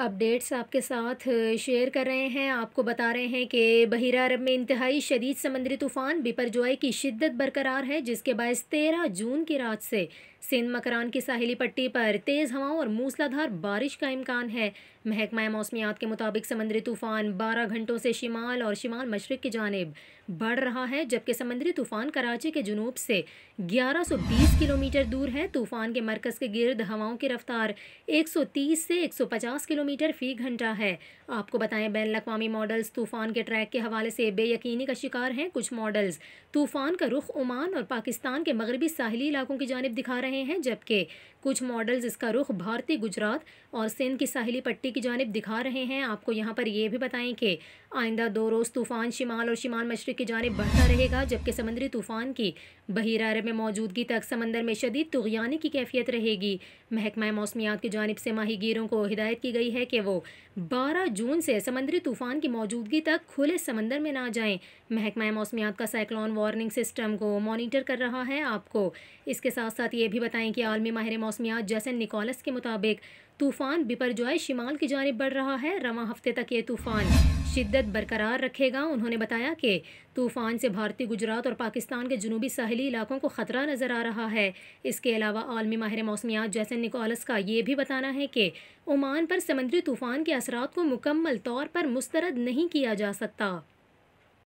updates आपके साथ share कर रहे हैं आपको बता रहे हैं कि बहिरा अरब में इंतहाई शदीद समंदरी तूफ़ान बिपरजॉय की शिद्दत बरकरार है जिसके बायस तेरह जून की रात से सिंध मकरान की साहिली पट्टी पर तेज़ हवाओं और मूसलाधार बारिश का इम्कान है महकमा मौसमियात के मुताबिक समंदरी तूफ़ान बारह घंटों से शिमाल और शिमाल मशरक़ की जानब बढ़ रहा है जबकि समंदरी तूफ़ान कराची के जनूब से 1120 किलोमीटर दूर है तूफ़ान के मरकज़ के गिर्द हवाओं की रफ्तार 130 से 150 किलोमीटर मीटर फ़ी घंटा है आपको बताएं बैन अवी मॉडल्स तूफ़ान के ट्रैक के हवाले से बेयकीनी का शिकार हैं कुछ मॉडल्स तूफ़ान का रुख ओमान और पाकिस्तान के मगरबी साहली इलाकों की जानब दिखा रहे हैं जबकि कुछ मॉडल्स इसका रुख भारतीय गुजरात और सिंध की साहली पट्टी की जानब दिखा रहे हैं आपको यहाँ पर यह भी बताएं कि आइंदा दो रोज़ तूफ़ान शिमाल और शिमाल मशरक़ की जानब बढ़ता रहेगा जबकि समंदरी तूफ़ान की बहिर अरब में मौजूदगी तक समंदर में शदीद तुगयानी की कैफियत रहेगी महकमा मौसमियात की जानब से माहिगीरों को हिदायत की गई है है कि वो 12 जून से समंदरी तूफान की मौजूदगी तक खुले समंदर में ना जाएं महकमा मौसमियात का साइक्लोन वार्निंग सिस्टम को मॉनिटर कर रहा है आपको इसके साथ साथ ये भी बताएं कि आलमी माहिर मौसमियात जैसन निकोलस के मुताबिक तूफान बिपरजॉय शिमाल की जानब बढ़ रहा है रवा हफ्ते तक ये तूफान शिद्दत बरकरार रखेगा उन्होंने बताया कि तूफान से भारतीय गुजरात और पाकिस्तान के जनूबी साहली इलाकों को ख़तरा नज़र आ रहा है इसके अलावा आलमी माहिर मौसमियात जैसे निकोलस का ये भी बताना है कि ओमान पर समंदरी तूफान के असरात को मुकम्मल तौर पर मुस्तरद नहीं किया जा सकता